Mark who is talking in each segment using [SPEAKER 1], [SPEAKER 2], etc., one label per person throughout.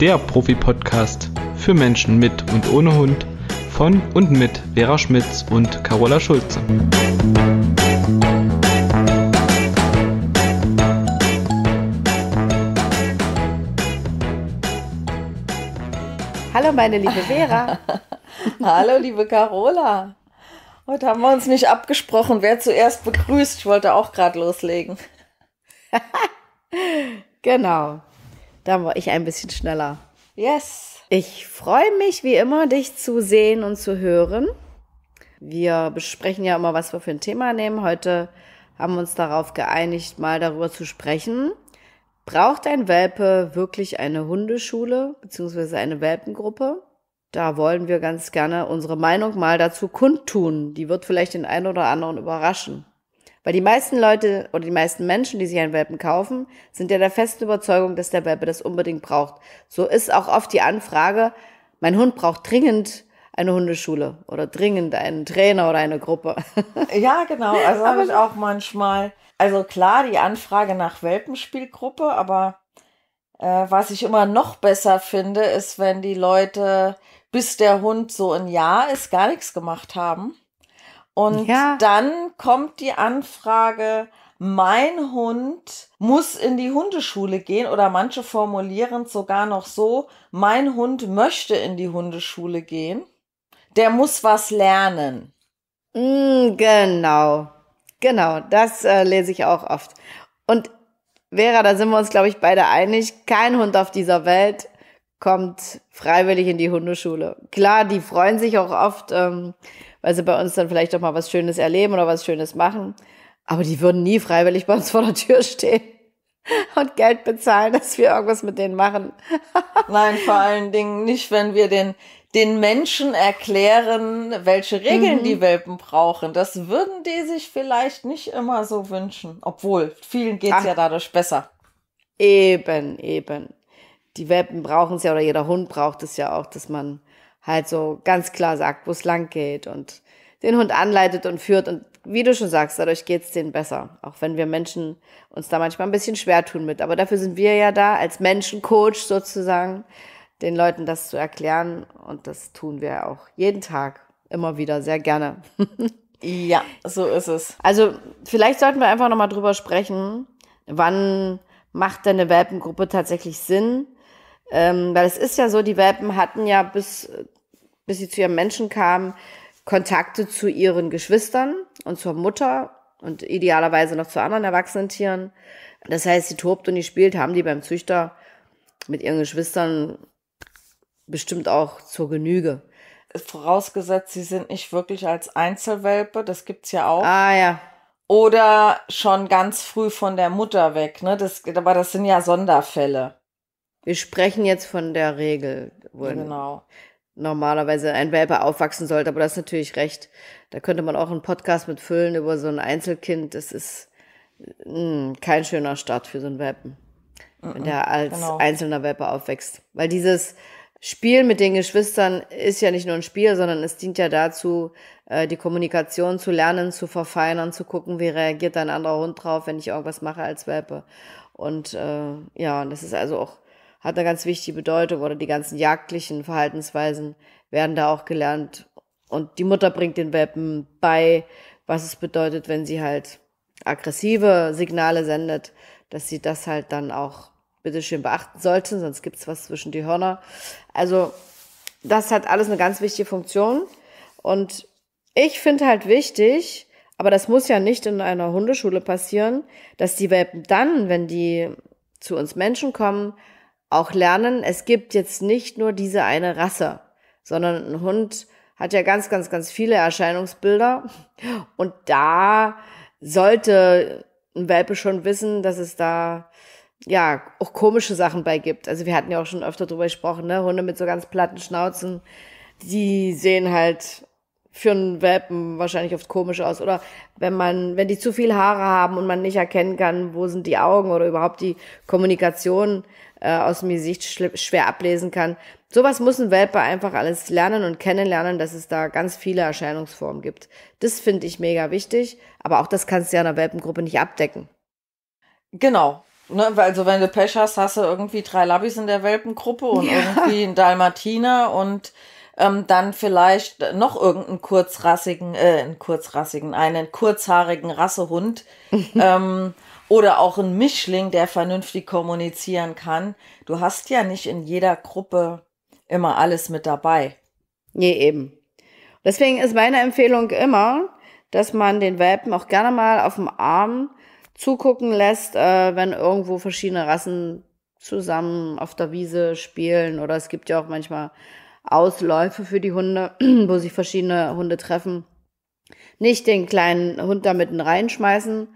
[SPEAKER 1] der Profi-Podcast für Menschen mit und ohne Hund von und mit Vera Schmitz und Carola Schulze.
[SPEAKER 2] Hallo meine liebe Vera. Hallo liebe Carola. Heute haben wir uns nicht abgesprochen, wer zuerst begrüßt. Ich wollte auch gerade loslegen.
[SPEAKER 1] genau. Dann war ich ein bisschen schneller.
[SPEAKER 2] Yes.
[SPEAKER 1] Ich freue mich wie immer, dich zu sehen und zu hören. Wir besprechen ja immer, was wir für ein Thema nehmen. Heute haben wir uns darauf geeinigt, mal darüber zu sprechen. Braucht ein Welpe wirklich eine Hundeschule bzw. eine Welpengruppe? Da wollen wir ganz gerne unsere Meinung mal dazu kundtun. Die wird vielleicht den einen oder anderen überraschen. Weil die meisten Leute oder die meisten Menschen, die sich einen Welpen kaufen, sind ja der festen Überzeugung, dass der Welpe das unbedingt braucht. So ist auch oft die Anfrage, mein Hund braucht dringend eine Hundeschule oder dringend einen Trainer oder eine Gruppe.
[SPEAKER 2] ja, genau. Also habe ich auch manchmal. Also klar, die Anfrage nach Welpenspielgruppe, aber äh, was ich immer noch besser finde, ist, wenn die Leute, bis der Hund so ein Jahr ist, gar nichts gemacht haben und ja. dann kommt die Anfrage, mein Hund muss in die Hundeschule gehen oder manche formulieren sogar noch so, mein Hund möchte in die Hundeschule gehen, der muss was lernen. Mm, genau,
[SPEAKER 1] genau, das äh, lese ich auch oft. Und Vera, da sind wir uns, glaube ich, beide einig, kein Hund auf dieser Welt kommt freiwillig in die Hundeschule. Klar, die freuen sich auch oft. Ähm, weil sie bei uns dann vielleicht doch mal was Schönes erleben oder was Schönes machen. Aber die würden nie freiwillig bei uns vor der Tür stehen
[SPEAKER 2] und Geld bezahlen, dass wir irgendwas mit denen machen. Nein, vor allen Dingen nicht, wenn wir den, den Menschen erklären, welche Regeln mhm. die Welpen brauchen. Das würden die sich vielleicht nicht immer so wünschen. Obwohl, vielen geht es ja dadurch besser. Eben,
[SPEAKER 1] eben. Die Welpen brauchen es ja, oder jeder Hund braucht es ja auch, dass man halt so ganz klar sagt, wo es lang geht und den Hund anleitet und führt. Und wie du schon sagst, dadurch geht es denen besser. Auch wenn wir Menschen uns da manchmal ein bisschen schwer tun mit. Aber dafür sind wir ja da, als Menschencoach sozusagen, den Leuten das zu erklären. Und das tun wir auch jeden Tag, immer wieder, sehr gerne. ja, so ist es. Also vielleicht sollten wir einfach nochmal drüber sprechen, wann macht denn eine Welpengruppe tatsächlich Sinn? Ähm, weil es ist ja so, die Welpen hatten ja bis, bis sie zu ihrem Menschen kamen, Kontakte zu ihren Geschwistern und zur Mutter und idealerweise noch zu anderen erwachsenen Tieren. Das heißt, sie tobt und die spielt, haben die beim
[SPEAKER 2] Züchter mit ihren Geschwistern bestimmt auch zur Genüge. Vorausgesetzt, sie sind nicht wirklich als Einzelwelpe, das gibt's ja auch. Ah ja. Oder schon ganz früh von der Mutter weg, ne? Das, aber das sind ja Sonderfälle. Wir sprechen jetzt von der Regel, wo ja, genau. normalerweise
[SPEAKER 1] ein Welpe aufwachsen sollte, aber das ist natürlich recht. Da könnte man auch einen Podcast mit füllen über so ein Einzelkind. Das ist mh, hm, kein schöner Start für so einen Welpen, mhm, wenn der als genau. einzelner Welpe aufwächst. Weil dieses Spiel mit den Geschwistern ist ja nicht nur ein Spiel, sondern es dient ja dazu, äh, die Kommunikation zu lernen, zu verfeinern, zu gucken, wie reagiert ein anderer Hund drauf, wenn ich irgendwas mache als Welpe. Und äh, ja, das ist also auch hat eine ganz wichtige Bedeutung oder die ganzen jagdlichen Verhaltensweisen werden da auch gelernt. Und die Mutter bringt den Welpen bei, was es bedeutet, wenn sie halt aggressive Signale sendet, dass sie das halt dann auch bitteschön beachten sollten, sonst gibt's was zwischen die Hörner. Also das hat alles eine ganz wichtige Funktion. Und ich finde halt wichtig, aber das muss ja nicht in einer Hundeschule passieren, dass die Welpen dann, wenn die zu uns Menschen kommen, auch lernen, es gibt jetzt nicht nur diese eine Rasse, sondern ein Hund hat ja ganz, ganz, ganz viele Erscheinungsbilder. Und da sollte ein Welpe schon wissen, dass es da ja auch komische Sachen bei gibt. Also wir hatten ja auch schon öfter drüber gesprochen, ne? Hunde mit so ganz platten Schnauzen, die sehen halt für einen Welpen wahrscheinlich oft komisch aus. Oder wenn man, wenn die zu viel Haare haben und man nicht erkennen kann, wo sind die Augen oder überhaupt die Kommunikation äh, aus dem Gesicht schwer ablesen kann. Sowas muss ein Welpe einfach alles lernen und kennenlernen, dass es da ganz viele Erscheinungsformen gibt. Das finde ich mega wichtig, aber auch das kannst du ja in der Welpengruppe nicht abdecken.
[SPEAKER 2] Genau. Ne, also wenn du Pech hast, hast du irgendwie drei Labbis in der Welpengruppe und ja. irgendwie einen Dalmatiner und ähm, dann vielleicht noch irgendeinen kurzrassigen, äh, einen kurzrassigen, einen kurzhaarigen Rassehund. ähm, oder auch ein Mischling, der vernünftig kommunizieren kann. Du hast ja nicht in jeder Gruppe immer alles mit dabei. Nee, eben. Deswegen ist meine Empfehlung immer, dass man den Welpen auch gerne
[SPEAKER 1] mal auf dem Arm zugucken lässt, äh, wenn irgendwo verschiedene Rassen zusammen auf der Wiese spielen. Oder es gibt ja auch manchmal Ausläufe für die Hunde, wo sich verschiedene Hunde treffen. Nicht den kleinen Hund da mitten reinschmeißen,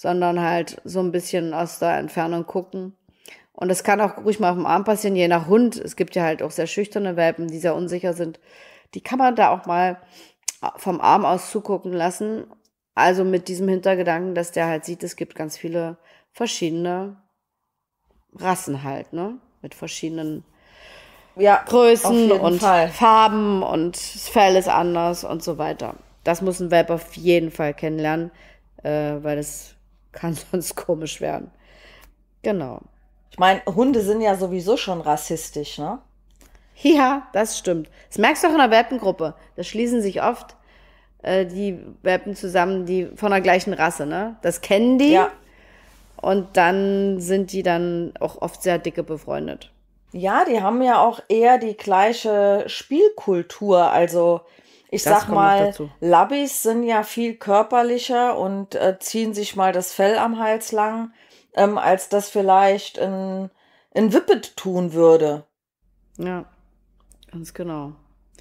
[SPEAKER 1] sondern halt so ein bisschen aus der Entfernung gucken. Und das kann auch ruhig mal auf dem Arm passieren, je nach Hund. Es gibt ja halt auch sehr schüchterne Welpen, die sehr unsicher sind. Die kann man da auch mal vom Arm aus zugucken lassen. Also mit diesem Hintergedanken, dass der halt sieht, es gibt ganz viele verschiedene Rassen halt, ne? Mit verschiedenen
[SPEAKER 2] ja, Größen und Fall.
[SPEAKER 1] Farben und das Fell ist anders und so weiter. Das muss ein Welp auf jeden Fall kennenlernen,
[SPEAKER 2] äh, weil das kann sonst komisch werden. Genau. Ich meine, Hunde sind ja sowieso schon rassistisch, ne? Ja, das stimmt. Das merkst du auch in der
[SPEAKER 1] Welpengruppe. Da schließen sich oft äh, die Welpen zusammen, die von der gleichen Rasse, ne? Das kennen die. Ja. Und dann sind die dann auch oft sehr dicke befreundet.
[SPEAKER 2] Ja, die haben ja auch eher die gleiche Spielkultur. Also ich das sag mal, Labbis sind ja viel körperlicher und äh, ziehen sich mal das Fell am Hals lang, ähm, als das vielleicht ein, ein Wippet tun würde. Ja, ganz genau.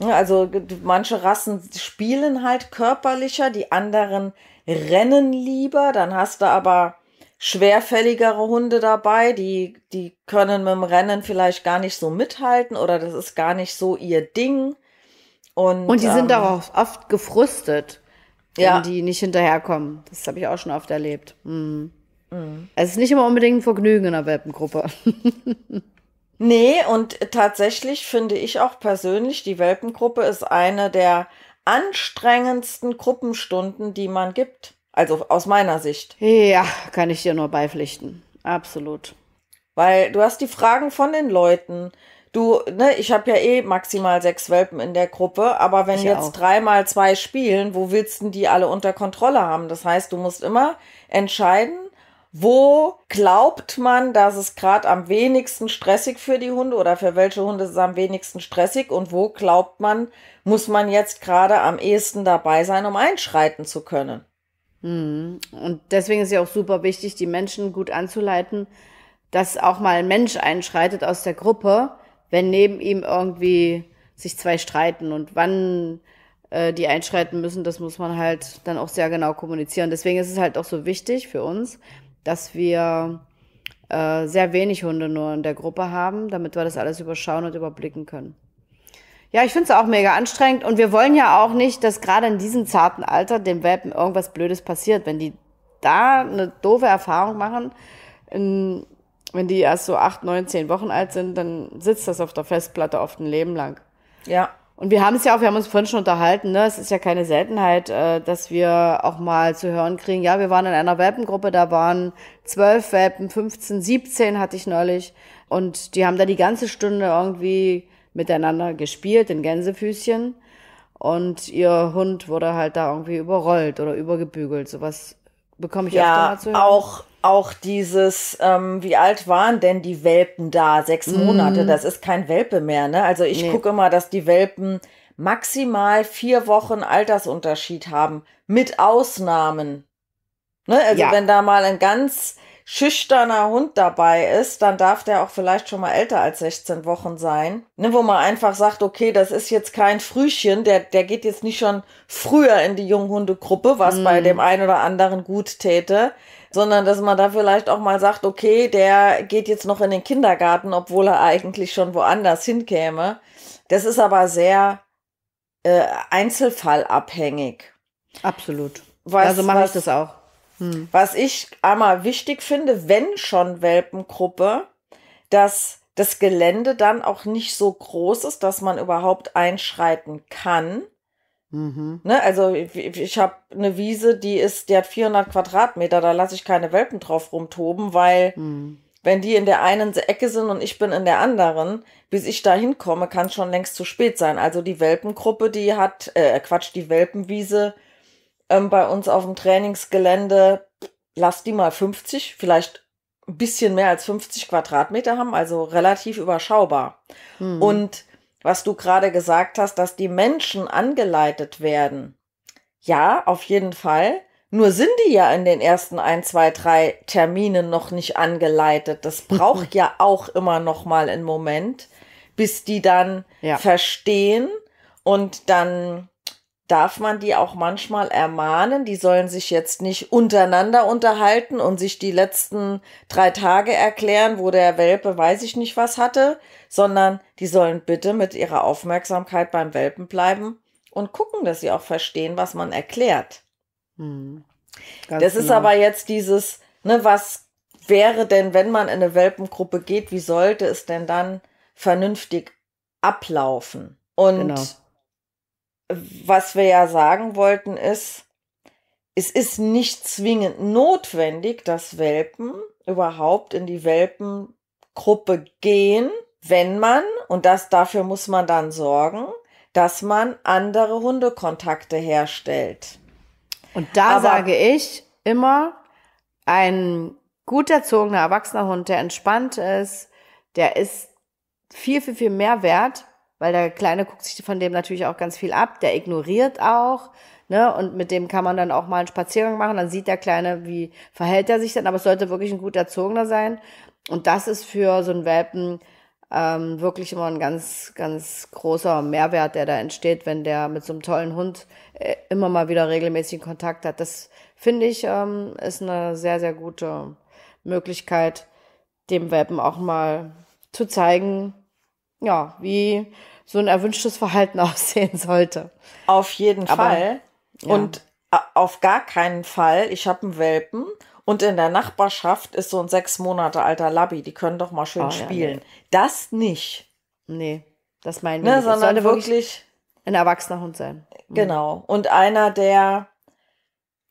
[SPEAKER 2] Also manche Rassen spielen halt körperlicher, die anderen rennen lieber, dann hast du aber schwerfälligere Hunde dabei, die, die können mit dem Rennen vielleicht gar nicht so mithalten oder das ist gar nicht so ihr Ding. Und, und die ähm, sind darauf oft gefrustet, wenn ja. die nicht hinterherkommen. Das
[SPEAKER 1] habe ich auch schon oft erlebt. Mhm. Mhm. Es ist nicht immer unbedingt ein Vergnügen in einer Welpengruppe.
[SPEAKER 2] nee, und tatsächlich finde ich auch persönlich, die Welpengruppe ist eine der anstrengendsten Gruppenstunden, die man gibt. Also aus meiner Sicht. Ja, kann ich dir nur beipflichten. Absolut. Weil du hast die Fragen von den Leuten du, ne, ich habe ja eh maximal sechs Welpen in der Gruppe, aber wenn ich jetzt dreimal zwei spielen, wo willst denn die alle unter Kontrolle haben? Das heißt, du musst immer entscheiden, wo glaubt man, dass es gerade am wenigsten stressig für die Hunde oder für welche Hunde ist es am wenigsten stressig und wo glaubt man, muss man jetzt gerade am ehesten dabei sein, um einschreiten zu können? Hm,
[SPEAKER 1] und deswegen ist ja auch super wichtig, die Menschen gut anzuleiten, dass auch mal ein Mensch einschreitet aus der Gruppe, wenn neben ihm irgendwie sich zwei streiten und wann äh, die einschreiten müssen, das muss man halt dann auch sehr genau kommunizieren. Deswegen ist es halt auch so wichtig für uns, dass wir äh, sehr wenig Hunde nur in der Gruppe haben, damit wir das alles überschauen und überblicken können. Ja, ich finde es auch mega anstrengend und wir wollen ja auch nicht, dass gerade in diesem zarten Alter dem Welpen irgendwas Blödes passiert. Wenn die da eine doofe Erfahrung machen, in, wenn die erst so acht, neun, zehn Wochen alt sind, dann sitzt das auf der Festplatte oft ein Leben lang. Ja. Und wir haben es ja auch, wir haben uns vorhin schon unterhalten, ne? es ist ja keine Seltenheit, äh, dass wir auch mal zu hören kriegen, ja, wir waren in einer Welpengruppe, da waren zwölf Welpen, 15, 17 hatte ich neulich. Und die haben da die ganze Stunde irgendwie miteinander gespielt in Gänsefüßchen. Und ihr Hund wurde halt da irgendwie überrollt oder übergebügelt. Sowas
[SPEAKER 2] Bekomme ich ja, öfter mal zu hören. auch auch dieses, ähm, wie alt waren denn die Welpen da? Sechs Monate, mm. das ist kein Welpe mehr, ne? Also ich nee. gucke immer, dass die Welpen maximal vier Wochen Altersunterschied haben, mit Ausnahmen. Ne? Also ja. wenn da mal ein ganz schüchterner Hund dabei ist, dann darf der auch vielleicht schon mal älter als 16 Wochen sein. Ne, wo man einfach sagt, okay, das ist jetzt kein Frühchen, der, der geht jetzt nicht schon früher in die Junghundegruppe, was mm. bei mhm. dem einen oder anderen gut täte, sondern dass man da vielleicht auch mal sagt, okay, der geht jetzt noch in den Kindergarten, obwohl er eigentlich schon woanders hinkäme. Das ist aber sehr äh, einzelfallabhängig. Absolut. Was, also mache ich das auch. Hm. Was ich einmal wichtig finde, wenn schon Welpengruppe, dass das Gelände dann auch nicht so groß ist, dass man überhaupt einschreiten kann. Mhm. Ne, also ich, ich habe eine Wiese, die ist, die hat 400 Quadratmeter, da lasse ich keine Welpen drauf rumtoben, weil mhm. wenn die in der einen Ecke sind und ich bin in der anderen, bis ich da hinkomme, kann es schon längst zu spät sein. Also die Welpengruppe, die hat, äh, äh Quatsch, die Welpenwiese ähm, bei uns auf dem Trainingsgelände, lass die mal 50, vielleicht ein bisschen mehr als 50 Quadratmeter haben, also relativ überschaubar.
[SPEAKER 1] Mhm. Und
[SPEAKER 2] was du gerade gesagt hast, dass die Menschen angeleitet werden. Ja, auf jeden Fall. Nur sind die ja in den ersten ein, zwei, drei Terminen noch nicht angeleitet. Das braucht ja auch immer noch mal einen Moment, bis die dann ja. verstehen und dann darf man die auch manchmal ermahnen. Die sollen sich jetzt nicht untereinander unterhalten und sich die letzten drei Tage erklären, wo der Welpe weiß ich nicht was hatte, sondern die sollen bitte mit ihrer Aufmerksamkeit beim Welpen bleiben und gucken, dass sie auch verstehen, was man erklärt. Hm. Das genau. ist aber jetzt dieses, ne, was wäre denn, wenn man in eine Welpengruppe geht, wie sollte es denn dann vernünftig ablaufen? Und genau was wir ja sagen wollten, ist, es ist nicht zwingend notwendig, dass Welpen überhaupt in die Welpengruppe gehen, wenn man, und das dafür muss man dann sorgen, dass man andere Hundekontakte herstellt. Und da Aber sage ich
[SPEAKER 1] immer, ein gut erzogener, erwachsener Hund, der entspannt ist, der ist viel, viel, viel mehr wert, weil der Kleine guckt sich von dem natürlich auch ganz viel ab, der ignoriert auch. Ne? Und mit dem kann man dann auch mal einen Spaziergang machen. Dann sieht der Kleine, wie verhält er sich dann. Aber es sollte wirklich ein gut erzogener sein. Und das ist für so einen Welpen ähm, wirklich immer ein ganz, ganz großer Mehrwert, der da entsteht, wenn der mit so einem tollen Hund äh, immer mal wieder regelmäßigen Kontakt hat. Das finde ich ähm, ist eine sehr, sehr gute Möglichkeit, dem Welpen auch mal zu zeigen, ja, wie so ein erwünschtes Verhalten aussehen sollte.
[SPEAKER 2] Auf jeden Aber, Fall. Ja. Und äh, auf gar keinen Fall, ich habe einen Welpen und in der Nachbarschaft ist so ein sechs Monate alter Labby, die können doch mal schön oh, spielen. Ja, nee. Das nicht. Nee, das meinen ne, wir ne, nicht. Sondern sollte wirklich, wirklich ein erwachsener Hund sein. Mhm. Genau. Und einer, der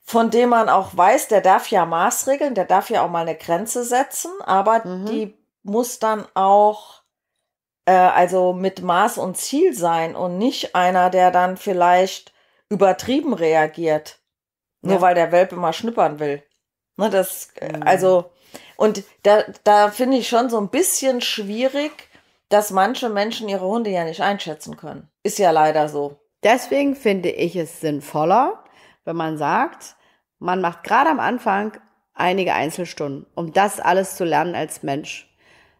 [SPEAKER 2] von dem man auch weiß, der darf ja Maßregeln, der darf ja auch mal eine Grenze setzen, aber mhm. die muss dann auch äh, also mit Maß und Ziel sein und nicht einer, der dann vielleicht übertrieben reagiert, nur ja. weil der Welpe mal schnippern will. Ne, das, äh, mhm. also, und da, da finde ich schon so ein bisschen schwierig, dass manche Menschen ihre Hunde ja nicht einschätzen können. Ist ja leider so.
[SPEAKER 1] Deswegen finde ich es sinnvoller, wenn man sagt, man macht gerade am Anfang einige Einzelstunden, um das alles zu lernen als Mensch.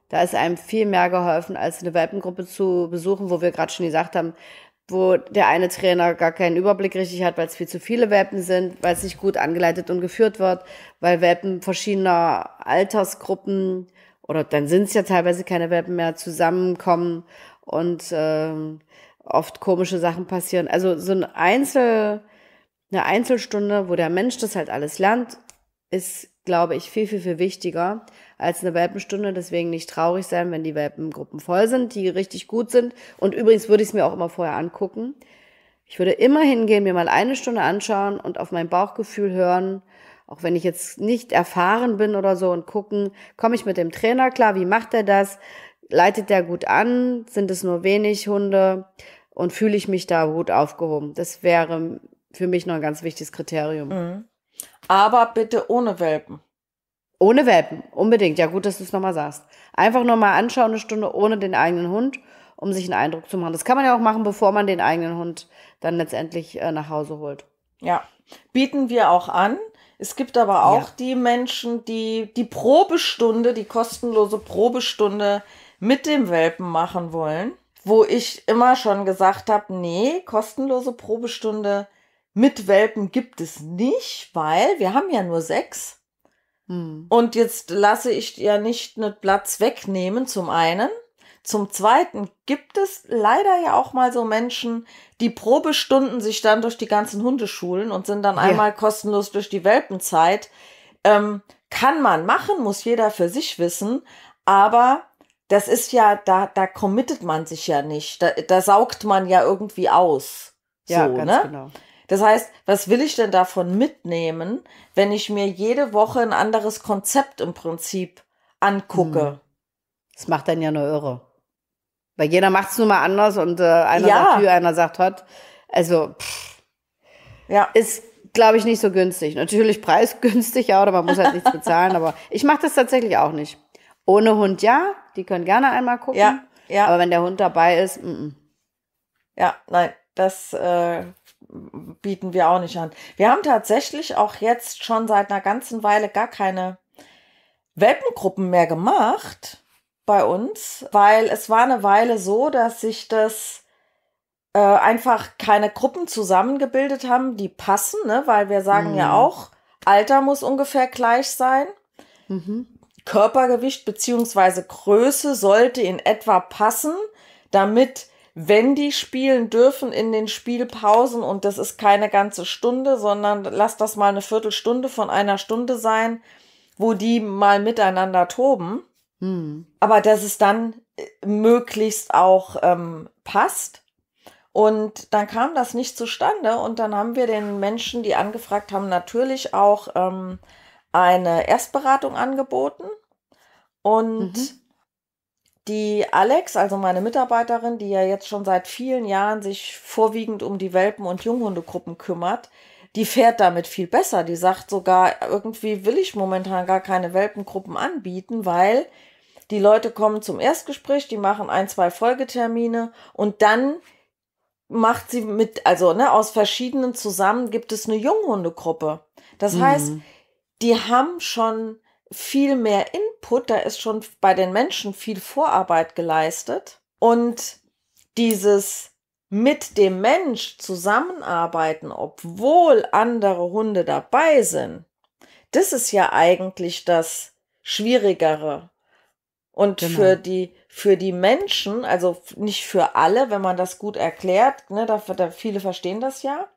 [SPEAKER 1] Da ist einem viel mehr geholfen, als eine Welpengruppe zu besuchen, wo wir gerade schon gesagt haben, wo der eine Trainer gar keinen Überblick richtig hat, weil es viel zu viele Welpen sind, weil es nicht gut angeleitet und geführt wird, weil Welpen verschiedener Altersgruppen oder dann sind es ja teilweise keine Welpen mehr zusammenkommen und äh, oft komische Sachen passieren. Also so ein Einzel, eine Einzelstunde, wo der Mensch das halt alles lernt, ist glaube ich, viel, viel, viel wichtiger als eine Welpenstunde. Deswegen nicht traurig sein, wenn die Welpengruppen voll sind, die richtig gut sind. Und übrigens würde ich es mir auch immer vorher angucken. Ich würde immer hingehen, mir mal eine Stunde anschauen und auf mein Bauchgefühl hören, auch wenn ich jetzt nicht erfahren bin oder so und gucken, komme ich mit dem Trainer klar, wie macht er das? Leitet der gut an? Sind es nur wenig Hunde? Und fühle ich mich da gut aufgehoben? Das wäre für mich noch ein ganz wichtiges Kriterium.
[SPEAKER 2] Mhm. Aber
[SPEAKER 1] bitte ohne Welpen. Ohne Welpen, unbedingt. Ja, gut, dass du es nochmal sagst. Einfach nochmal anschauen, eine Stunde ohne den eigenen Hund, um sich einen Eindruck zu machen. Das kann man ja auch machen, bevor man den eigenen Hund
[SPEAKER 2] dann letztendlich äh, nach Hause holt. Ja, bieten wir auch an. Es gibt aber auch ja. die Menschen, die die Probestunde, die kostenlose Probestunde mit dem Welpen machen wollen, wo ich immer schon gesagt habe, nee, kostenlose Probestunde mit Welpen gibt es nicht, weil wir haben ja nur sechs. Hm. Und jetzt lasse ich ja nicht einen Platz wegnehmen, zum einen. Zum Zweiten gibt es leider ja auch mal so Menschen, die Probestunden sich dann durch die ganzen Hundeschulen und sind dann ja. einmal kostenlos durch die Welpenzeit. Ähm, kann man machen, muss jeder für sich wissen, aber das ist ja, da, da committet man sich ja nicht, da, da saugt man ja irgendwie aus. So, ja, ganz ne? genau. Das heißt, was will ich denn davon mitnehmen, wenn ich mir jede Woche ein anderes Konzept im Prinzip angucke? Hm. Das
[SPEAKER 1] macht dann ja nur irre.
[SPEAKER 2] Weil jeder macht es nun mal anders und äh, einer ja. sagt Hü, einer sagt Hot.
[SPEAKER 1] Also, pff, ja. ist, glaube ich, nicht so günstig. Natürlich preisgünstig, ja, oder man muss halt nichts bezahlen, aber ich mache das tatsächlich auch nicht. Ohne Hund ja, die können
[SPEAKER 2] gerne einmal gucken. Ja, ja. Aber wenn der Hund dabei ist, m -m. ja, nein, das äh, bieten wir auch nicht an. Wir haben tatsächlich auch jetzt schon seit einer ganzen Weile gar keine Welpengruppen mehr gemacht bei uns, weil es war eine Weile so, dass sich das äh, einfach keine Gruppen zusammengebildet haben, die passen, ne? weil wir sagen mhm. ja auch, Alter muss ungefähr gleich sein. Mhm. Körpergewicht bzw. Größe sollte in etwa passen, damit wenn die spielen dürfen in den Spielpausen und das ist keine ganze Stunde, sondern lass das mal eine Viertelstunde von einer Stunde sein, wo die mal miteinander toben. Hm. Aber dass es dann äh, möglichst auch ähm, passt. Und dann kam das nicht zustande und dann haben wir den Menschen, die angefragt haben, natürlich auch ähm, eine Erstberatung angeboten. Und mhm die Alex, also meine Mitarbeiterin, die ja jetzt schon seit vielen Jahren sich vorwiegend um die Welpen- und Junghundegruppen kümmert, die fährt damit viel besser. Die sagt sogar, irgendwie will ich momentan gar keine Welpengruppen anbieten, weil die Leute kommen zum Erstgespräch, die machen ein, zwei Folgetermine und dann macht sie mit, also ne, aus verschiedenen zusammen gibt es eine Junghundegruppe. Das mhm. heißt, die haben schon viel mehr Input, da ist schon bei den Menschen viel Vorarbeit geleistet und dieses mit dem Mensch zusammenarbeiten, obwohl andere Hunde dabei sind, das ist ja eigentlich das Schwierigere. Und genau. für die, für die Menschen, also nicht für alle, wenn man das gut erklärt, ne, da, da viele verstehen das ja,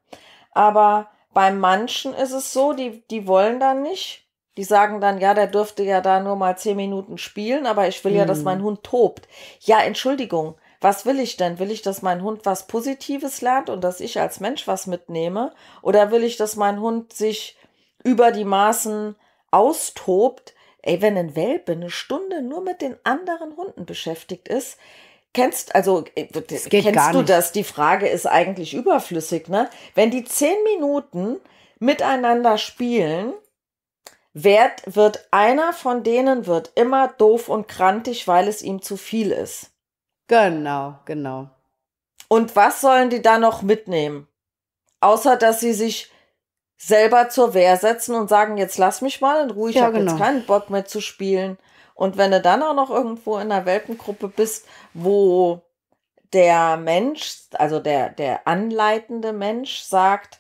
[SPEAKER 2] aber bei manchen ist es so, die, die wollen da nicht die sagen dann, ja, der dürfte ja da nur mal zehn Minuten spielen, aber ich will mhm. ja, dass mein mhm. Hund tobt. Ja, Entschuldigung, was will ich denn? Will ich, dass mein Hund was Positives lernt und dass ich als Mensch was mitnehme? Oder will ich, dass mein Hund sich über die Maßen austobt? Ey, wenn ein Welpe eine Stunde nur mit den anderen Hunden beschäftigt ist, kennst, also, äh, kennst du das? Die Frage ist eigentlich überflüssig, ne? Wenn die zehn Minuten miteinander spielen, Wert wird einer von denen wird immer doof und krantig, weil es ihm zu viel ist. Genau, genau. Und was sollen die da noch mitnehmen? Außer dass sie sich selber zur Wehr setzen und sagen, jetzt lass mich mal in Ruhe, ich ja, habe genau. jetzt keinen Bock mehr zu spielen. Und wenn du dann auch noch irgendwo in einer Welpengruppe bist, wo der Mensch, also der, der anleitende Mensch sagt,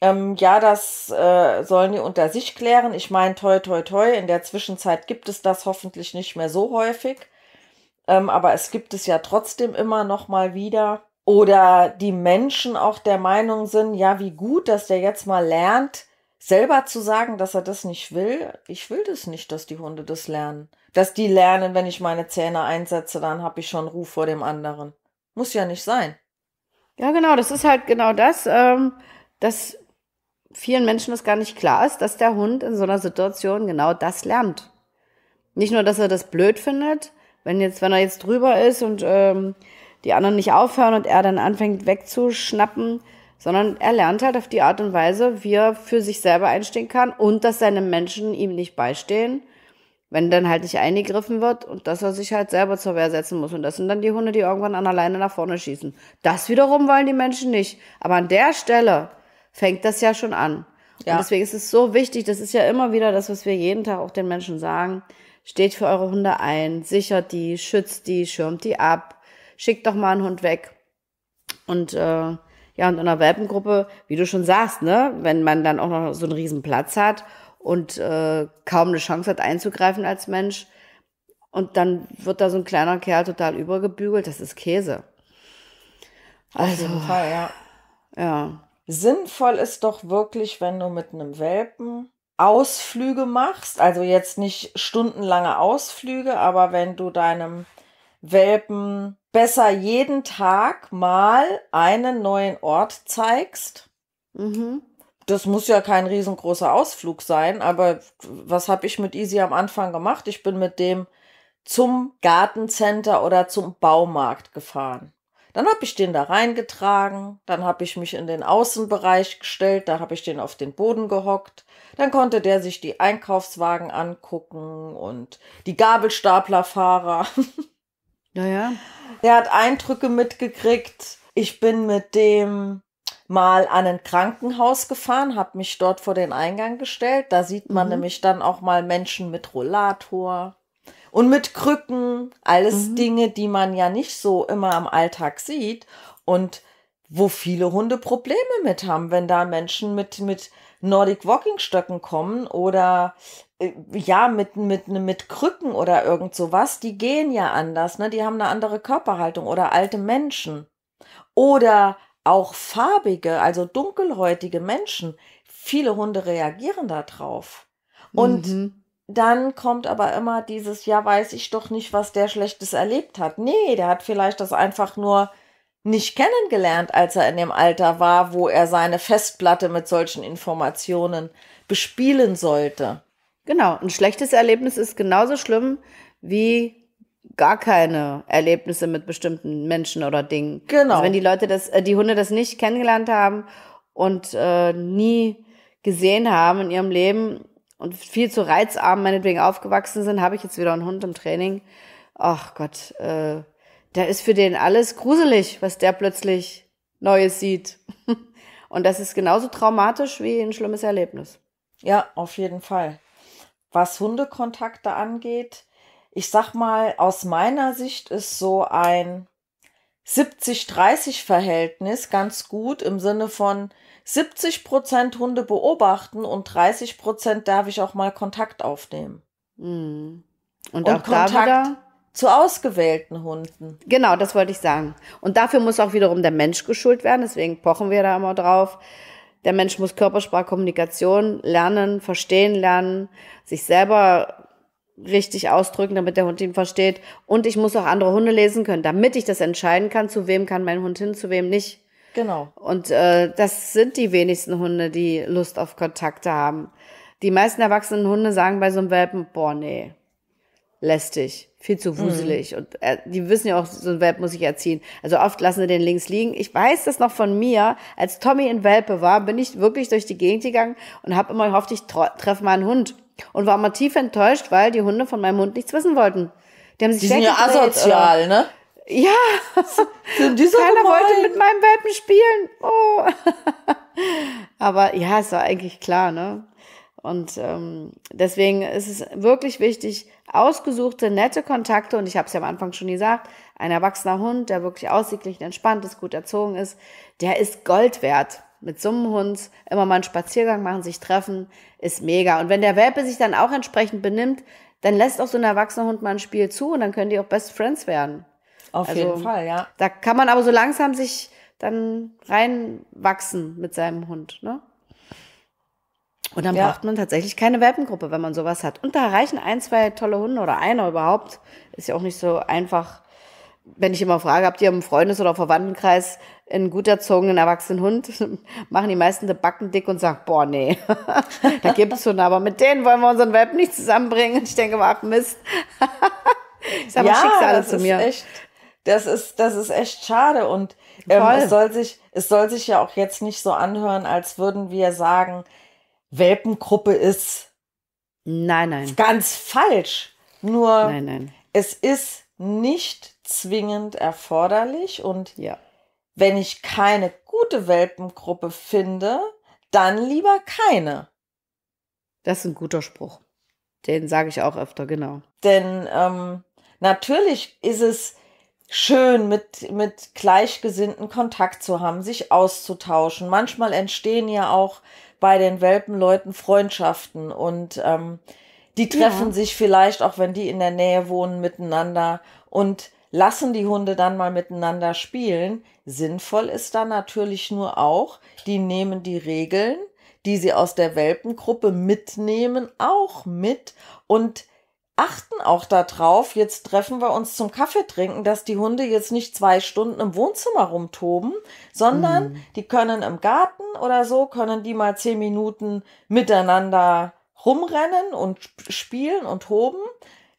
[SPEAKER 2] ähm, ja, das äh, sollen die unter sich klären. Ich meine, toi, toi, toi. In der Zwischenzeit gibt es das hoffentlich nicht mehr so häufig. Ähm, aber es gibt es ja trotzdem immer noch mal wieder. Oder die Menschen auch der Meinung sind, ja, wie gut, dass der jetzt mal lernt, selber zu sagen, dass er das nicht will. Ich will das nicht, dass die Hunde das lernen. Dass die lernen, wenn ich meine Zähne einsetze, dann habe ich schon Ruf vor dem anderen. Muss ja nicht sein. Ja, genau, das ist halt genau das, ähm, dass vielen Menschen das gar nicht klar ist, dass der Hund in
[SPEAKER 1] so einer Situation genau das lernt. Nicht nur, dass er das blöd findet, wenn jetzt, wenn er jetzt drüber ist und ähm, die anderen nicht aufhören und er dann anfängt wegzuschnappen, sondern er lernt halt auf die Art und Weise, wie er für sich selber einstehen kann und dass seine Menschen ihm nicht beistehen, wenn dann halt nicht eingegriffen wird und dass er sich halt selber zur Wehr setzen muss. Und das sind dann die Hunde, die irgendwann an alleine nach vorne schießen. Das wiederum wollen die Menschen nicht. Aber an der Stelle fängt das ja schon an. Ja. Und deswegen ist es so wichtig, das ist ja immer wieder das, was wir jeden Tag auch den Menschen sagen. Steht für eure Hunde ein, sichert die, schützt die, schirmt die ab, schickt doch mal einen Hund weg. Und äh, ja, und in einer Welpengruppe, wie du schon sagst, ne, wenn man dann auch noch so einen riesen Platz hat und äh, kaum eine Chance hat einzugreifen als Mensch, und dann wird da so ein
[SPEAKER 2] kleiner Kerl total übergebügelt, das ist Käse. Auf also, jeden Fall, ja. Ja. Sinnvoll ist doch wirklich, wenn du mit einem Welpen Ausflüge machst, also jetzt nicht stundenlange Ausflüge, aber wenn du deinem Welpen besser jeden Tag mal einen neuen Ort zeigst. Mhm. Das muss ja kein riesengroßer Ausflug sein, aber was habe ich mit Easy am Anfang gemacht? Ich bin mit dem zum Gartencenter oder zum Baumarkt gefahren. Dann habe ich den da reingetragen, dann habe ich mich in den Außenbereich gestellt, da habe ich den auf den Boden gehockt, dann konnte der sich die Einkaufswagen angucken und die Gabelstaplerfahrer. Naja. Der hat Eindrücke mitgekriegt. Ich bin mit dem mal an ein Krankenhaus gefahren, habe mich dort vor den Eingang gestellt. Da sieht man mhm. nämlich dann auch mal Menschen mit Rollator und mit Krücken. Alles mhm. Dinge, die man ja nicht so immer im Alltag sieht und wo viele Hunde Probleme mit haben, wenn da Menschen mit, mit Nordic Walking Stöcken kommen oder äh, ja, mit, mit, mit Krücken oder irgend sowas, die gehen ja anders, ne? Die haben eine andere Körperhaltung oder alte Menschen. Oder auch farbige, also dunkelhäutige Menschen. Viele Hunde reagieren darauf. Und mhm dann kommt aber immer dieses, ja, weiß ich doch nicht, was der Schlechtes erlebt hat. Nee, der hat vielleicht das einfach nur nicht kennengelernt, als er in dem Alter war, wo er seine Festplatte mit solchen Informationen bespielen sollte. Genau, ein schlechtes Erlebnis ist genauso schlimm wie gar
[SPEAKER 1] keine Erlebnisse mit bestimmten Menschen oder Dingen. Genau. Also wenn die Leute das, äh, die Hunde das nicht kennengelernt haben und äh, nie gesehen haben in ihrem Leben, und viel zu reizarm meinetwegen aufgewachsen sind, habe ich jetzt wieder einen Hund im Training. Ach Gott, äh, da ist für den alles gruselig, was der plötzlich Neues sieht.
[SPEAKER 2] Und das ist genauso traumatisch wie ein schlimmes Erlebnis. Ja, auf jeden Fall. Was Hundekontakte angeht, ich sag mal, aus meiner Sicht ist so ein 70-30-Verhältnis ganz gut im Sinne von, 70 Prozent Hunde beobachten und 30 Prozent darf ich auch mal Kontakt aufnehmen. Mhm. Und, und, auch Kontakt da wieder? zu
[SPEAKER 1] ausgewählten Hunden. Genau, das wollte ich sagen. Und dafür muss auch wiederum der Mensch geschult werden. Deswegen pochen wir da immer drauf. Der Mensch muss Körpersprachkommunikation lernen, verstehen lernen, sich selber richtig ausdrücken, damit der Hund ihn versteht. Und ich muss auch andere Hunde lesen können, damit ich das entscheiden kann, zu wem kann mein Hund hin, zu wem nicht. Genau. Und äh, das sind die wenigsten Hunde, die Lust auf Kontakte haben. Die meisten erwachsenen Hunde sagen bei so einem Welpen, boah, nee, lästig, viel zu mhm. wuselig. Mhm. Und äh, die wissen ja auch, so ein Welp muss ich erziehen. Also oft lassen sie den links liegen. Ich weiß das noch von mir. Als Tommy in Welpe war, bin ich wirklich durch die Gegend gegangen und habe immer gehofft, ich treffe mal einen Hund. Und war immer tief enttäuscht, weil die Hunde von meinem Hund nichts wissen wollten. Die haben sich die sind ja asozial, oder? ne? Ja,
[SPEAKER 2] so keiner wollte mit meinem
[SPEAKER 1] Welpen spielen. Oh. Aber ja, ist doch eigentlich klar, ne? Und ähm, deswegen ist es wirklich wichtig, ausgesuchte, nette Kontakte, und ich habe es ja am Anfang schon gesagt, ein erwachsener Hund, der wirklich ausgeglichen, entspannt ist, gut erzogen ist, der ist Gold wert. Mit so einem Hund immer mal einen Spaziergang machen, sich treffen, ist mega. Und wenn der Welpe sich dann auch entsprechend benimmt, dann lässt auch so ein erwachsener Hund mal ein Spiel zu und dann können die auch Best Friends werden. Auf also, jeden Fall, ja. Da kann man aber so langsam sich dann reinwachsen mit seinem Hund, ne? Und dann ja. braucht man tatsächlich keine Welpengruppe, wenn man sowas hat. Und da reichen ein, zwei tolle Hunde oder einer überhaupt. Ist ja auch nicht so einfach, wenn ich immer frage, habt ihr im Freundes- oder Verwandtenkreis einen gut erzogenen erwachsenen Hund? Machen die meisten die Backen dick und sagen, boah, nee, da gibt's Hunde, aber mit denen
[SPEAKER 2] wollen wir unseren Welpen nicht zusammenbringen. Und ich denke mal, ach Mist.
[SPEAKER 1] ich sag mal, ja, Schicksale zu mir. Echt,
[SPEAKER 2] das ist, das ist echt schade. Und ähm, es, soll sich, es soll sich ja auch jetzt nicht so anhören, als würden wir sagen, Welpengruppe ist. Nein, nein. Ganz falsch. Nur nein, nein. es ist nicht zwingend erforderlich. Und ja. wenn ich keine gute Welpengruppe finde, dann lieber keine. Das ist ein guter Spruch. Den sage ich auch öfter, genau. Denn ähm, natürlich ist es schön, mit, mit Gleichgesinnten Kontakt zu haben, sich auszutauschen. Manchmal entstehen ja auch bei den Welpenleuten Freundschaften und ähm, die treffen ja. sich vielleicht, auch wenn die in der Nähe wohnen, miteinander und lassen die Hunde dann mal miteinander spielen. Sinnvoll ist dann natürlich nur auch, die nehmen die Regeln, die sie aus der Welpengruppe mitnehmen, auch mit und achten auch darauf, jetzt treffen wir uns zum Kaffee trinken, dass die Hunde jetzt nicht zwei Stunden im Wohnzimmer rumtoben, sondern mm. die können im Garten oder so, können die mal zehn Minuten miteinander rumrennen und spielen und toben.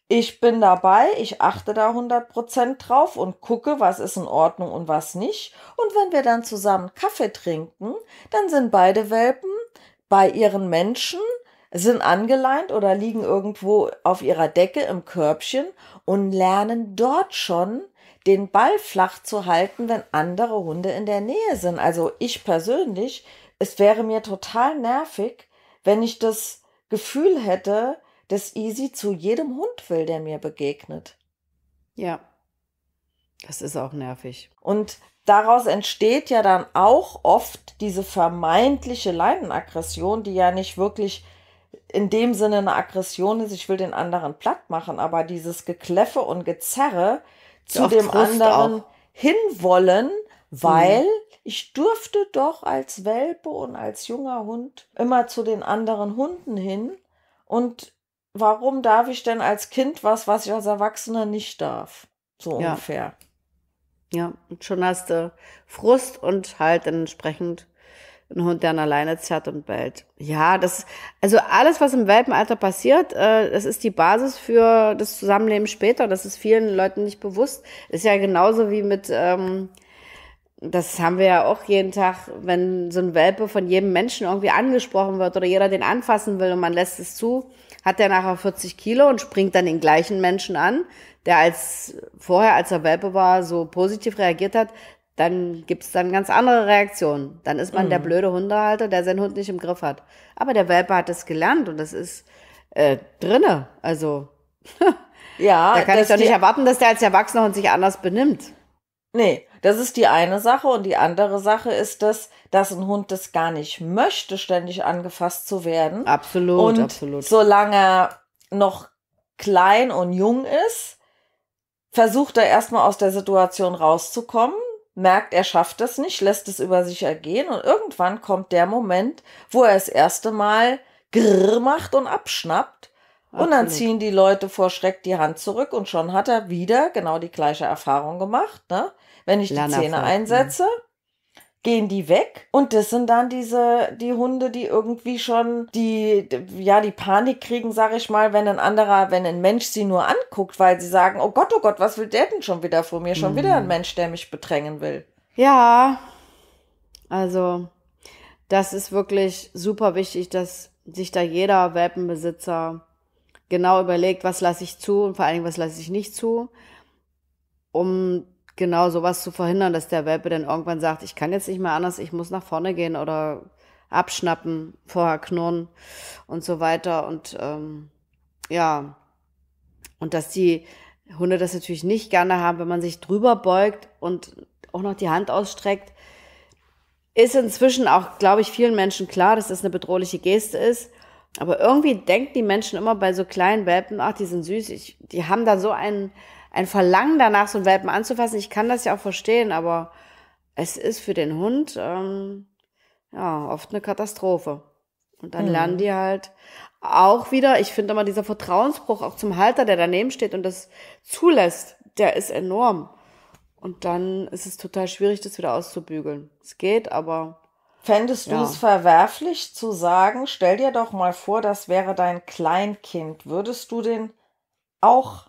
[SPEAKER 2] Ich bin dabei, ich achte da 100% drauf und gucke, was ist in Ordnung und was nicht. Und wenn wir dann zusammen Kaffee trinken, dann sind beide Welpen bei ihren Menschen sind angeleint oder liegen irgendwo auf ihrer Decke im Körbchen und lernen dort schon, den Ball flach zu halten, wenn andere Hunde in der Nähe sind. Also ich persönlich, es wäre mir total nervig, wenn ich das Gefühl hätte, dass Easy zu jedem Hund will, der mir begegnet. Ja, das ist auch nervig. Und daraus entsteht ja dann auch oft diese vermeintliche Leinenaggression, die ja nicht wirklich in dem Sinne eine Aggression ist, ich will den anderen platt machen, aber dieses Gekläffe und Gezerre
[SPEAKER 1] zu Doch, dem anderen auch.
[SPEAKER 2] hinwollen, mhm. weil mhm. ich durfte doch als Welpe und als junger Hund immer zu den anderen Hunden hin. Und warum darf ich denn als Kind was, was ich als Erwachsener nicht darf? So ja. ungefähr. Ja, und schon hast du Frust und halt entsprechend
[SPEAKER 1] ein Hund, der an alleine zerrt und bellt. Ja, das, also alles, was im Welpenalter passiert, äh, das ist die Basis für das Zusammenleben später. Das ist vielen Leuten nicht bewusst. Ist ja genauso wie mit, ähm, das haben wir ja auch jeden Tag, wenn so ein Welpe von jedem Menschen irgendwie angesprochen wird oder jeder den anfassen will und man lässt es zu, hat der nachher 40 Kilo und springt dann den gleichen Menschen an, der als vorher, als er Welpe war, so positiv reagiert hat, dann gibt's dann ganz andere Reaktionen. Dann ist man mhm. der blöde Hundehalter, der seinen Hund nicht im Griff hat. Aber der Welpe hat es gelernt und das ist äh, drinne. Also
[SPEAKER 2] ja, da kann ich doch nicht erwarten, dass der als Erwachsener Hund sich anders benimmt. Nee, das ist die eine Sache. Und die andere Sache ist, dass, dass ein Hund das gar nicht möchte, ständig angefasst zu werden.
[SPEAKER 1] Absolut, und absolut.
[SPEAKER 2] Solange er noch klein und jung ist, versucht er erstmal aus der Situation rauszukommen merkt, er schafft das nicht, lässt es über sich ergehen und irgendwann kommt der Moment, wo er das erste Mal grrr macht und abschnappt Absolut. und dann ziehen die Leute vor Schreck die Hand zurück und schon hat er wieder genau die gleiche Erfahrung gemacht, ne? Wenn ich die Zähne ne? einsetze. Ne? gehen die weg und das sind dann diese die Hunde, die irgendwie schon die ja die Panik kriegen, sage ich mal, wenn ein anderer, wenn ein Mensch sie nur anguckt, weil sie sagen, oh Gott, oh Gott, was will der denn schon wieder vor mir? Schon mhm. wieder ein mhm. Mensch, der mich bedrängen will.
[SPEAKER 1] Ja. Also, das ist wirklich super wichtig, dass sich da jeder Welpenbesitzer genau überlegt, was lasse ich zu und vor allen Dingen, was lasse ich nicht zu, um genau sowas zu verhindern, dass der Welpe dann irgendwann sagt, ich kann jetzt nicht mehr anders, ich muss nach vorne gehen oder abschnappen, vorher knurren und so weiter. Und ähm, ja, und dass die Hunde das natürlich nicht gerne haben, wenn man sich drüber beugt und auch noch die Hand ausstreckt, ist inzwischen auch, glaube ich, vielen Menschen klar, dass das eine bedrohliche Geste ist. Aber irgendwie denken die Menschen immer bei so kleinen Welpen, ach, die sind süß, ich, die haben da so einen ein Verlangen danach, so einen Welpen anzufassen. Ich kann das ja auch verstehen, aber es ist für den Hund ähm, ja oft eine Katastrophe. Und dann mhm. lernen die halt auch wieder, ich finde immer dieser Vertrauensbruch auch zum Halter, der daneben steht und das zulässt, der ist
[SPEAKER 2] enorm. Und dann ist es total schwierig, das wieder auszubügeln. Es geht, aber. Fändest ja. du es verwerflich zu sagen, stell dir doch mal vor, das wäre dein Kleinkind. Würdest du den auch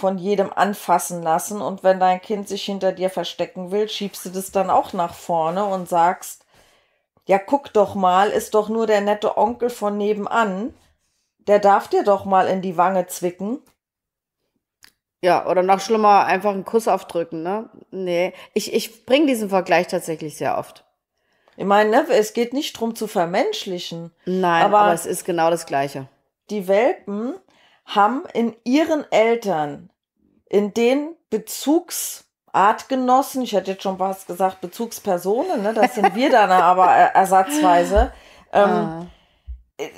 [SPEAKER 2] von jedem anfassen lassen. Und wenn dein Kind sich hinter dir verstecken will, schiebst du das dann auch nach vorne und sagst, ja, guck doch mal, ist doch nur der nette Onkel von nebenan. Der darf dir doch mal in die Wange zwicken. Ja, oder noch schlimmer, einfach
[SPEAKER 1] einen Kuss aufdrücken, ne? Nee, ich, ich bringe diesen Vergleich tatsächlich sehr oft.
[SPEAKER 2] Ich meine, ne, es geht nicht darum zu vermenschlichen. Nein, aber, aber es ist genau das Gleiche. Die Welpen haben in ihren Eltern, in den Bezugsartgenossen, ich hätte jetzt schon was gesagt, Bezugspersonen, ne, das sind wir dann aber ersatzweise, ähm, ah. Äh,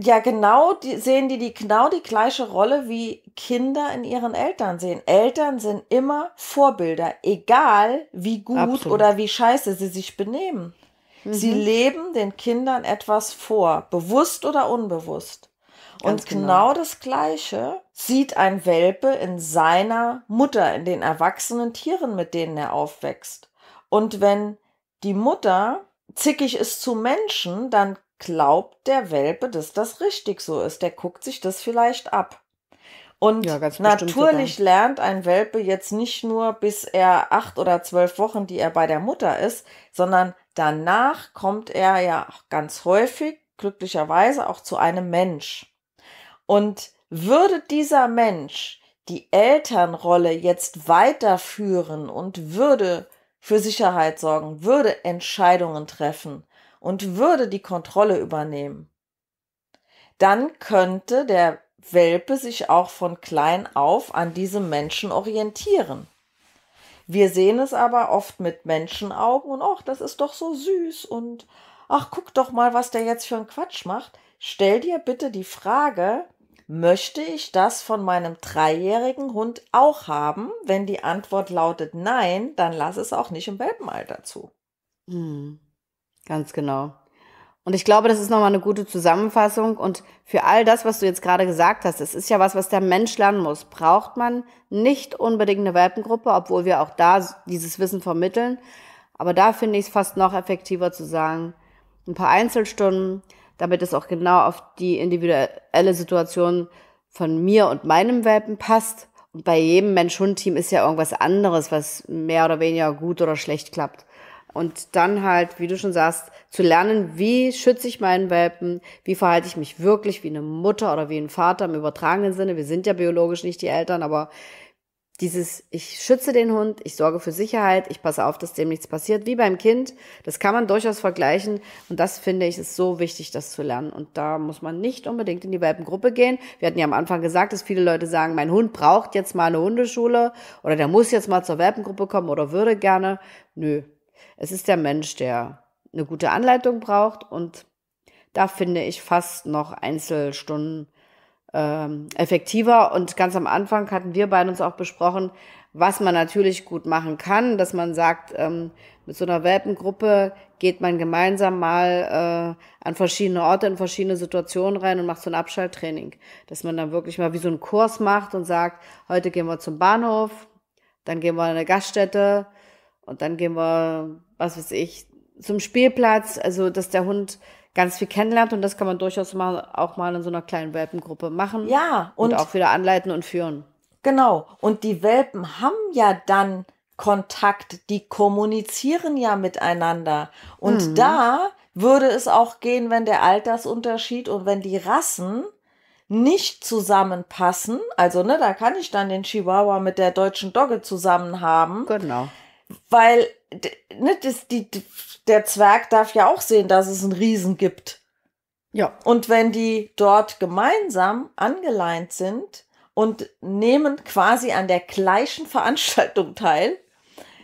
[SPEAKER 2] ja genau die, sehen die, die genau die gleiche Rolle wie Kinder in ihren Eltern sehen. Eltern sind immer Vorbilder, egal wie gut Absolut. oder wie scheiße sie sich benehmen. Mhm. Sie leben den Kindern etwas vor, bewusst oder unbewusst und genau. genau das Gleiche sieht ein Welpe in seiner Mutter, in den erwachsenen Tieren, mit denen er aufwächst. Und wenn die Mutter zickig ist zu Menschen, dann glaubt der Welpe, dass das richtig so ist. Der guckt sich das vielleicht ab. Und ja, natürlich lernt ein Welpe jetzt nicht nur, bis er acht oder zwölf Wochen, die er bei der Mutter ist, sondern danach kommt er ja auch ganz häufig, glücklicherweise, auch zu einem Mensch. Und würde dieser Mensch die Elternrolle jetzt weiterführen und würde für Sicherheit sorgen, würde Entscheidungen treffen und würde die Kontrolle übernehmen, dann könnte der Welpe sich auch von klein auf an diesem Menschen orientieren. Wir sehen es aber oft mit Menschenaugen und ach, das ist doch so süß und ach, guck doch mal, was der jetzt für einen Quatsch macht. Stell dir bitte die Frage, Möchte ich das von meinem dreijährigen Hund auch haben? Wenn die Antwort lautet nein, dann lass es auch nicht im Welpenalter zu. Hm,
[SPEAKER 1] Ganz genau. Und ich glaube, das ist nochmal eine gute Zusammenfassung. Und für all das, was du jetzt gerade gesagt hast, es ist ja was, was der Mensch lernen muss. Braucht man nicht unbedingt eine Welpengruppe, obwohl wir auch da dieses Wissen vermitteln. Aber da finde ich es fast noch effektiver zu sagen, ein paar Einzelstunden, damit es auch genau auf die individuelle Situation von mir und meinem Welpen passt. Und bei jedem Mensch-Hund-Team ist ja irgendwas anderes, was mehr oder weniger gut oder schlecht klappt. Und dann halt, wie du schon sagst, zu lernen, wie schütze ich meinen Welpen, wie verhalte ich mich wirklich wie eine Mutter oder wie ein Vater im übertragenen Sinne. Wir sind ja biologisch nicht die Eltern, aber dieses, ich schütze den Hund, ich sorge für Sicherheit, ich passe auf, dass dem nichts passiert, wie beim Kind. Das kann man durchaus vergleichen. Und das finde ich, ist so wichtig, das zu lernen. Und da muss man nicht unbedingt in die Welpengruppe gehen. Wir hatten ja am Anfang gesagt, dass viele Leute sagen, mein Hund braucht jetzt mal eine Hundeschule oder der muss jetzt mal zur Welpengruppe kommen oder würde gerne. Nö. Es ist der Mensch, der eine gute Anleitung braucht und da finde ich fast noch Einzelstunden ähm, effektiver. Und ganz am Anfang hatten wir beide uns auch besprochen, was man natürlich gut machen kann, dass man sagt, ähm, mit so einer Welpengruppe geht man gemeinsam mal äh, an verschiedene Orte, in verschiedene Situationen rein und macht so ein Abschalttraining. Dass man dann wirklich mal wie so einen Kurs macht und sagt, heute gehen wir zum Bahnhof, dann gehen wir in eine Gaststätte und dann gehen wir, was weiß ich, zum Spielplatz, also dass der Hund ganz viel kennenlernt und das kann man durchaus mal, auch mal in so einer kleinen Welpengruppe
[SPEAKER 2] machen. Ja, und, und auch wieder anleiten und führen. Genau, und die Welpen haben ja dann Kontakt, die kommunizieren ja miteinander. Und mhm. da würde es auch gehen, wenn der Altersunterschied und wenn die Rassen nicht zusammenpassen. Also, ne, da kann ich dann den Chihuahua mit der deutschen Dogge zusammen haben. Genau. Weil ne, das, die, der Zwerg darf ja auch sehen, dass es einen Riesen gibt. Ja. Und wenn die dort gemeinsam angeleint sind und nehmen quasi an der gleichen Veranstaltung teil,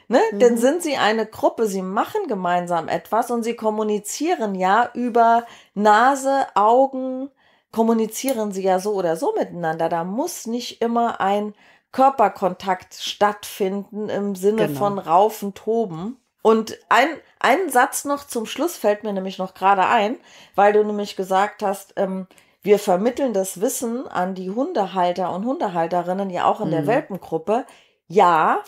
[SPEAKER 2] ne, mhm. dann sind sie eine Gruppe, sie machen gemeinsam etwas und sie kommunizieren ja über Nase, Augen, kommunizieren sie ja so oder so miteinander. Da muss nicht immer ein Körperkontakt stattfinden im Sinne genau. von raufen, toben. Und ein, ein Satz noch zum Schluss fällt mir nämlich noch gerade ein, weil du nämlich gesagt hast, ähm, wir vermitteln das Wissen an die Hundehalter und Hundehalterinnen ja auch in der mhm. Welpengruppe. Ja,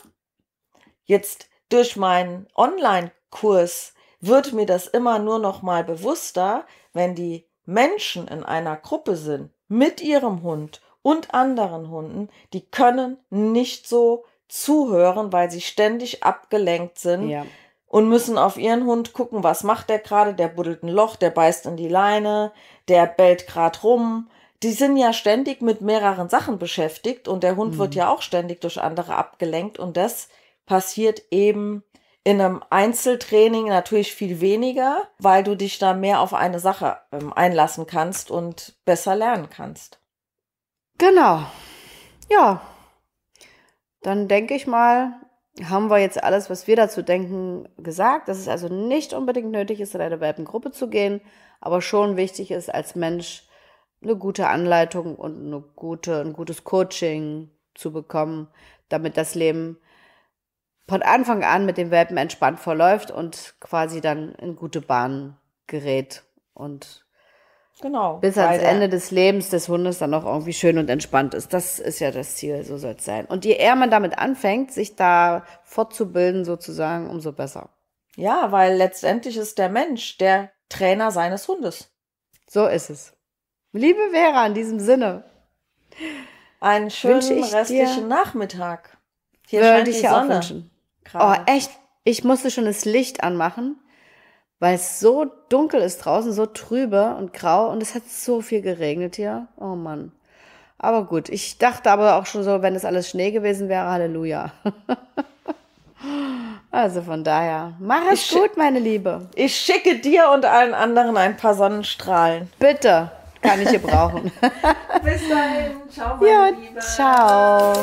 [SPEAKER 2] jetzt durch meinen Online-Kurs wird mir das immer nur noch mal bewusster, wenn die Menschen in einer Gruppe sind mit ihrem Hund und anderen Hunden, die können nicht so zuhören, weil sie ständig abgelenkt sind. Ja und müssen auf ihren Hund gucken, was macht der gerade, der buddelt ein Loch, der beißt in die Leine, der bellt gerade rum. Die sind ja ständig mit mehreren Sachen beschäftigt und der Hund mhm. wird ja auch ständig durch andere abgelenkt und das passiert eben in einem Einzeltraining natürlich viel weniger, weil du dich da mehr auf eine Sache ähm, einlassen kannst und besser lernen kannst. Genau. Ja. Dann denke ich
[SPEAKER 1] mal, haben wir jetzt alles, was wir dazu denken, gesagt, dass es also nicht unbedingt nötig ist, in eine Welpengruppe zu gehen, aber schon wichtig ist, als Mensch eine gute Anleitung und eine gute, ein gutes Coaching zu bekommen, damit das Leben von Anfang an mit dem Welpen entspannt verläuft und quasi dann in gute Bahnen gerät und
[SPEAKER 2] Genau. Bis ans Ende des
[SPEAKER 1] Lebens des Hundes dann auch irgendwie schön und entspannt ist. Das ist ja das Ziel, so soll es sein. Und je eher man damit anfängt, sich
[SPEAKER 2] da fortzubilden sozusagen, umso besser. Ja, weil letztendlich ist der Mensch der Trainer seines Hundes. So ist es. Liebe Vera, in diesem Sinne. Einen schönen restlichen Nachmittag. Hier würde scheint ich die Sonne. Auch wünschen.
[SPEAKER 1] Oh, echt? Ich musste schon das Licht anmachen, weil es so dunkel ist draußen, so trübe und grau und es hat so viel geregnet hier. Oh Mann. Aber gut, ich dachte aber auch schon so, wenn es alles Schnee gewesen wäre, Halleluja.
[SPEAKER 2] also von daher, mach es ich gut, meine Liebe. Ich schicke dir und allen anderen ein paar Sonnenstrahlen. Bitte, kann ich hier brauchen. Bis dahin, ciao, meine ja, Liebe. Ciao.